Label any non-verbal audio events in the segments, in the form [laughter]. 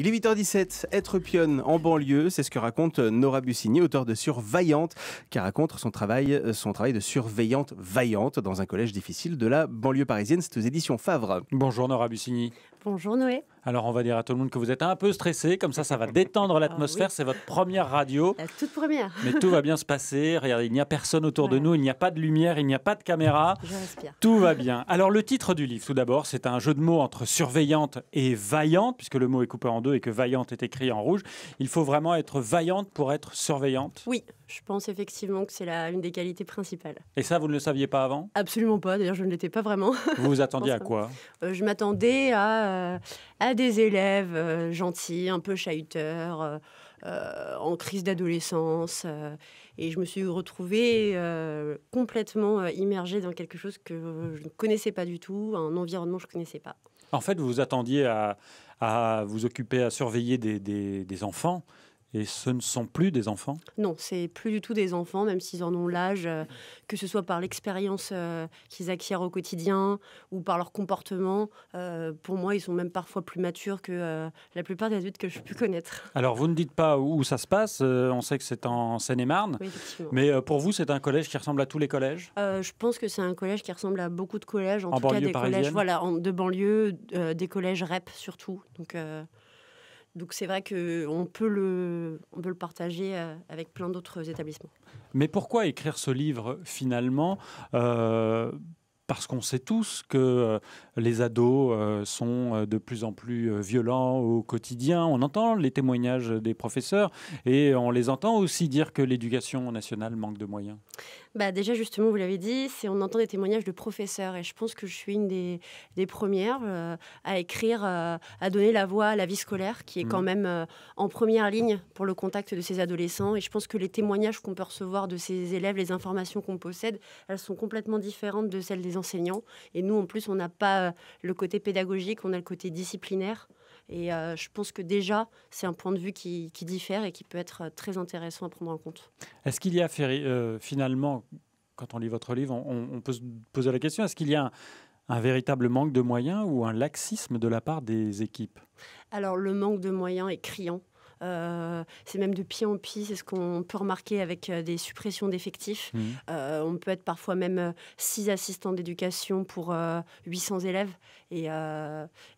Il est 8h17, être pionne en banlieue, c'est ce que raconte euh, Nora Bussigny, auteur de Surveillante, qui raconte son travail, euh, son travail de surveillante vaillante dans un collège difficile de la banlieue parisienne. C'est aux éditions Favre. Bonjour Nora Bussigny. Bonjour Noé. Alors on va dire à tout le monde que vous êtes un peu stressé, comme ça ça va détendre [laughs] ah l'atmosphère. C'est votre première radio. La toute première. Mais tout va bien se passer. Regardez, il n'y a personne autour de nous, il n'y a pas de lumière, il n'y a pas de caméra. Je respire. Tout va bien. Alors le titre du livre, tout d'abord, c'est un jeu de mots entre surveillante et vaillante, puisque le mot est coupé en deux et que vaillante est écrit en rouge. Il faut vraiment être vaillante pour être surveillante. Oui, je pense effectivement que c'est une des qualités principales. Et ça, vous ne le saviez pas avant Absolument pas. D'ailleurs, je ne l'étais pas vraiment. Vous vous [laughs] attendiez à quoi euh, Je m'attendais à. Euh, à des élèves euh, gentils, un peu chahuteurs, euh, euh, en crise d'adolescence. et je me suis retrouvée complètement immergée dans quelque chose que je ne connaissais pas du tout, un environnement que je ne connaissais pas. En fait, vous vous attendiez à, vous occuper, à surveiller des enfants. Et ce ne sont plus des enfants Non, c'est plus du tout des enfants, même s'ils en ont l'âge, euh, que ce soit par l'expérience euh, qu'ils acquièrent au quotidien ou par leur comportement. Euh, pour moi, ils sont même parfois plus matures que la plupart des adultes que je peux connaître. Alors, vous ne dites pas où ça se passe, on sait que c'est en Seine-et-Marne, mais pour vous, c'est un collège qui ressemble à tous les collèges Je pense que c'est un collège qui ressemble à beaucoup de collèges, en, tout cas des collèges voilà, en, de banlieue, des collèges REP surtout. Donc, donc c'est vrai qu'on peut le, peut le partager euh, avec plein d'autres établissements. Mais pourquoi écrire ce livre finalement euh, parce qu'on sait tous que euh, les ados sont de plus en plus violents au quotidien. On entend les témoignages des professeurs et on les entend aussi dire que l'éducation nationale manque de moyens bah Déjà, justement, vous l'avez dit, c'est on entend des témoignages de professeurs et je pense que je suis une des, premières euh, à écrire, euh, à donner la voix à la vie scolaire qui est quand mm. même euh, en première ligne pour le contact de ces adolescents. Et je pense que les témoignages qu'on peut recevoir de ces élèves, les informations qu'on possède, elles sont complètement différentes de celles des enseignants. Et nous, en plus, on n'a pas le côté pédagogique, on a le côté disciplinaire. Et euh, je pense que déjà, c'est un point de vue qui, diffère et qui peut être euh, très intéressant à prendre en compte. Est-ce qu'il y a euh, finalement, quand on lit votre livre, on, peut se poser la question, est-ce qu'il y a un véritable manque de moyens ou un laxisme de la part des équipes alors le manque de moyens est criant. Euh, c'est même de pied en pied c'est ce qu'on peut remarquer avec euh, des suppressions d'effectifs. Mmh. Euh, on peut être parfois même 6 assistants d'éducation pour 800 élèves. Et,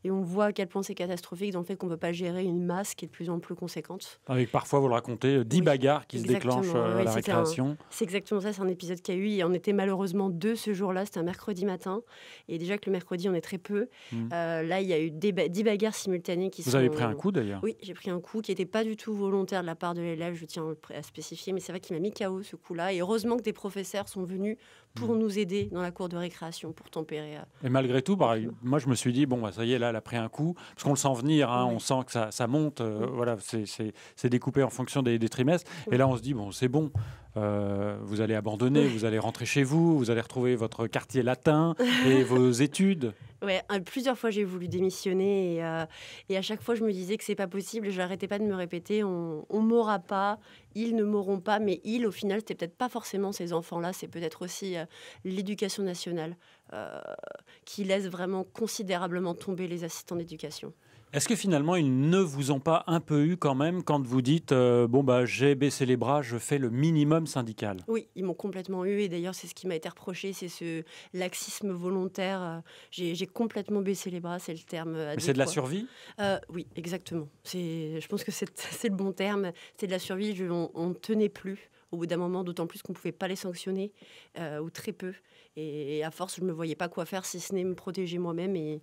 et, on voit à quel point c'est catastrophique dans le fait qu'on ne peut pas gérer une masse qui est de plus en plus conséquente. Avec parfois, vous le racontez, 10 bagarres qui se déclenchent à la hein. récréation. C'est exactement ça, c'est un épisode qu'il y a eu. Et on était malheureusement deux ce jour-là, c'était un mercredi matin. Et déjà que le mercredi, on est très peu. Mmh. là, il y a eu 10 bagarres simultanées qui vous sont... Vous avez pris un coup d'ailleurs Oui, j'ai pris un coup qui était pas du tout volontaire de la part de l'élève, je tiens à spécifier, mais c'est vrai qu'il m'a mis KO ce coup-là. Et heureusement que des professeurs sont venus pour mm. nous aider dans la cour de récréation, pour tempérer. Euh, et malgré tout, pareil, moi je me suis dit, bon, bah, ça y est, là, elle a pris un coup, parce qu'on le sent venir, hein, on sent que ça, monte, euh, voilà, c'est découpé en fonction des, trimestres. Et là, on se dit, bon, c'est bon. Euh, vous allez abandonner, vous allez rentrer chez vous, vous allez retrouver votre quartier latin et [laughs] vos études. Ouais, plusieurs fois j'ai voulu démissionner euh, et, à chaque fois je me disais que c'est pas possible Je n'arrêtais pas de me répéter on, ne m'aura pas, ils ne mourront pas, mais ils au final c'était peut-être pas forcément ces enfants-là, c'est peut-être aussi euh, l'éducation nationale qui laisse vraiment considérablement tomber les assistants d'éducation. Est-ce que finalement, ils ne vous ont pas un peu eu quand même quand vous dites euh, bon bah j'ai baissé les bras, je fais le minimum syndical Oui, ils m'ont complètement eu et d'ailleurs c'est ce qui m'a été reproché, c'est ce laxisme volontaire. Euh, j'ai complètement baissé les bras, c'est le terme. Mais c'est de la survie euh, Oui, exactement. Je pense que [laughs] c'est le bon terme. C'est de la survie. Je, on, ne tenait plus au bout d'un moment, d'autant plus qu'on ne pouvait pas les sanctionner, euh, ou très peu. Et, à force, je ne me voyais pas quoi faire si ce n'est me protéger moi-même et,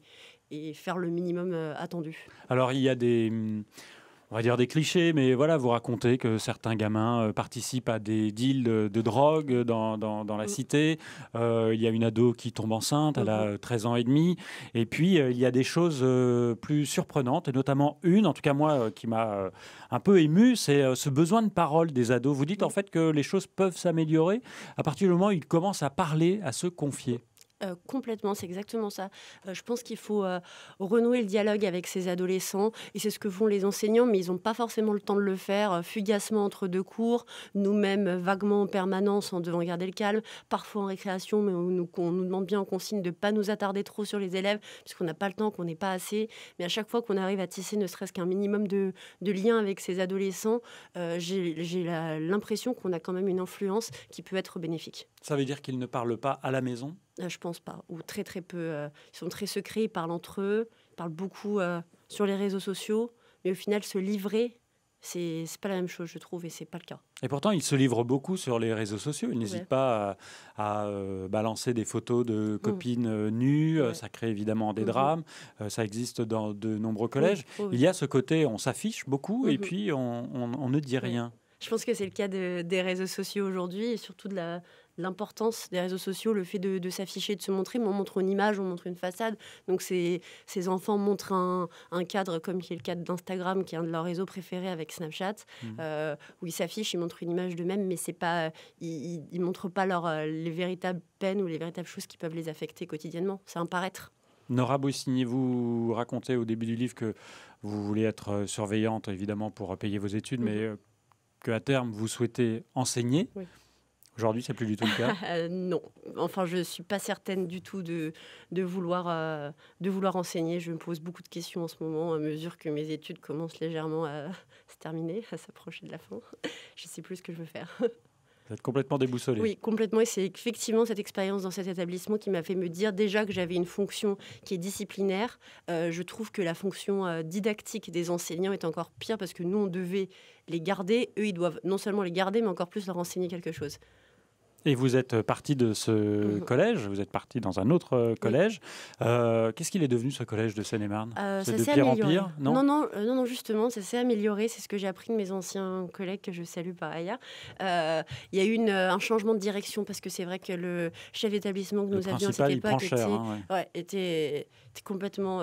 faire le minimum euh, attendu. Alors, il y a des on va dire des clichés, mais voilà, vous racontez que certains gamins euh, participent à des deals de, drogue dans, dans, la mm. cité. Euh, il y a une ado qui tombe enceinte, elle a 13 mm-hmm. euh, ans et demi. Et puis, il y a des choses plus surprenantes, et notamment une, en tout cas moi, qui m'a un peu ému, c'est ce besoin de parole des ados. Vous dites en mm. fait que les choses peuvent s'améliorer à partir du moment où ils commencent à parler, à se confier. Euh, complètement, c'est exactement ça. Euh, je pense qu'il faut euh, renouer le dialogue avec ces adolescents et c'est ce que font les enseignants, mais ils n'ont pas forcément le temps de le faire, fugacement entre deux cours, nous-mêmes vaguement en permanence en devant garder le calme, parfois en récréation, mais on nous, demande bien en consigne de ne pas nous attarder trop sur les élèves puisqu'on n'a pas le temps, qu'on n'est pas assez. Mais à chaque fois qu'on arrive à tisser ne serait-ce qu'un minimum de, de liens avec ces adolescents, j'ai l'impression qu'on a quand même une influence qui peut être bénéfique. Ça veut dire qu'ils ne parlent pas à la maison euh, Je pense pas, ou très très peu. Euh, ils sont très secrets, ils parlent entre eux, ils parlent beaucoup euh, sur les réseaux sociaux, mais au final, se livrer, c'est pas la même chose, je trouve, et c'est pas le cas. Et pourtant, ils se livrent beaucoup sur les réseaux sociaux. Ils n'hésitent pas à, balancer des photos de mm. copines nues. Ça crée évidemment des mm-hmm. drames. ça existe dans de nombreux collèges. Il y a ce côté, on s'affiche beaucoup et mm-hmm. puis on, on, ne dit rien. Je pense que c'est le cas des réseaux sociaux aujourd'hui et surtout de la, l'importance des réseaux sociaux, le fait de, s'afficher, de se montrer, on montre une image, on montre une façade. Donc ces, enfants montrent un, cadre comme qui est le cadre d'Instagram, qui est un de leurs réseaux préférés avec Snapchat, mmh. euh, où ils s'affichent, ils montrent une image d'eux-mêmes, mais c'est pas, ils, ne montrent pas leur, euh, les véritables peines ou les véritables choses qui peuvent les affecter quotidiennement. C'est un paraître. Nora Boissigny, vous racontez au début du livre que vous voulez être euh, surveillante, évidemment, pour payer vos études, mmh. mais que à terme, vous souhaitez enseigner. Oui. Aujourd'hui, c'est plus du tout le cas. [laughs] Euh, non, enfin, je ne suis pas certaine du tout euh, de, vouloir enseigner. Je me pose beaucoup de questions en ce moment à mesure que mes études commencent légèrement à [laughs] se terminer, à s'approcher de la fin. je ne sais plus ce que je veux faire. [laughs] Vous êtes complètement déboussolée. Oui, complètement. Et c'est effectivement cette expérience dans cet établissement qui m'a fait me dire déjà que j'avais une fonction qui est disciplinaire. Euh, je trouve que la fonction didactique des enseignants est encore pire parce que nous, on devait les garder. Eux, ils doivent non seulement les garder, mais encore plus leur enseigner quelque chose. Et vous êtes euh, parti de ce euh, collège, vous êtes parti dans un autre euh, collège. Qu'est-ce qu'il est devenu ce collège de Seine-et-Marne C'est de pire en pire non, non non, non, justement, ça s'est amélioré. C'est ce que j'ai appris de mes anciens collègues que je salue par ailleurs. Il y a eu un changement de direction parce que c'est vrai que le chef d'établissement que nous avions à cette époque hein, était, complètement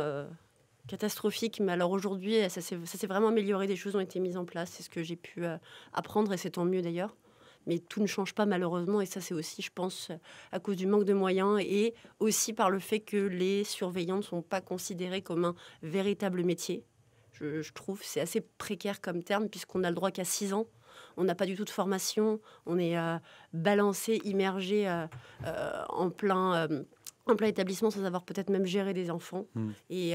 catastrophique, mais alors aujourd'hui, ça s'est vraiment amélioré, des choses ont été mises en place, c'est ce que j'ai pu apprendre et c'est tant mieux d'ailleurs mais tout ne change pas malheureusement. Et ça, c'est aussi, je pense, à cause du manque de moyens et aussi par le fait que les surveillants ne sont pas considérés comme un véritable métier. Je, trouve c'est assez précaire comme terme puisqu'on a le droit qu'à 6 ans. On n'a pas du tout de formation. On est euh, balancé, immergé euh, euh, en plein en plein établissement sans avoir peut-être même géré des enfants. Mmh. Et,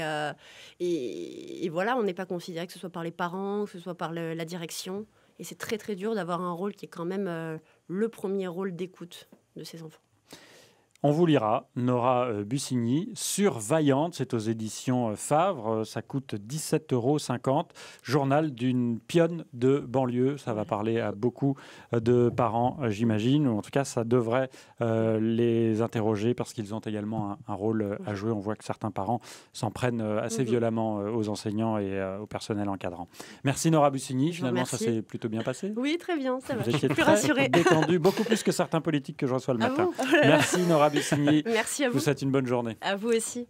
et, voilà, on n'est pas considéré que ce soit par les parents, que ce soit par la direction. Et c'est très très dur d'avoir un rôle qui est quand même euh, le premier rôle d'écoute de ces enfants. On vous lira, Nora euh, Bussigny, sur c'est aux éditions euh, Favre, euh, ça coûte 17,50 euros, journal d'une pionne de banlieue, ça va parler à beaucoup de parents, j'imagine, ou en tout cas ça devrait les interroger parce qu'ils ont également un, rôle à jouer, on voit que certains parents s'en prennent assez mhm. violemment aux enseignants et au personnel encadrant. Merci Nora Bussigny, finalement ça s'est plutôt bien passé Oui, très bien, ça va, je suis plus rassuré, beaucoup plus que certains politiques que je reçois le ah matin. Oh Merci Nora Bessigny. Merci à vous. Je vous souhaite une bonne journée. À vous aussi.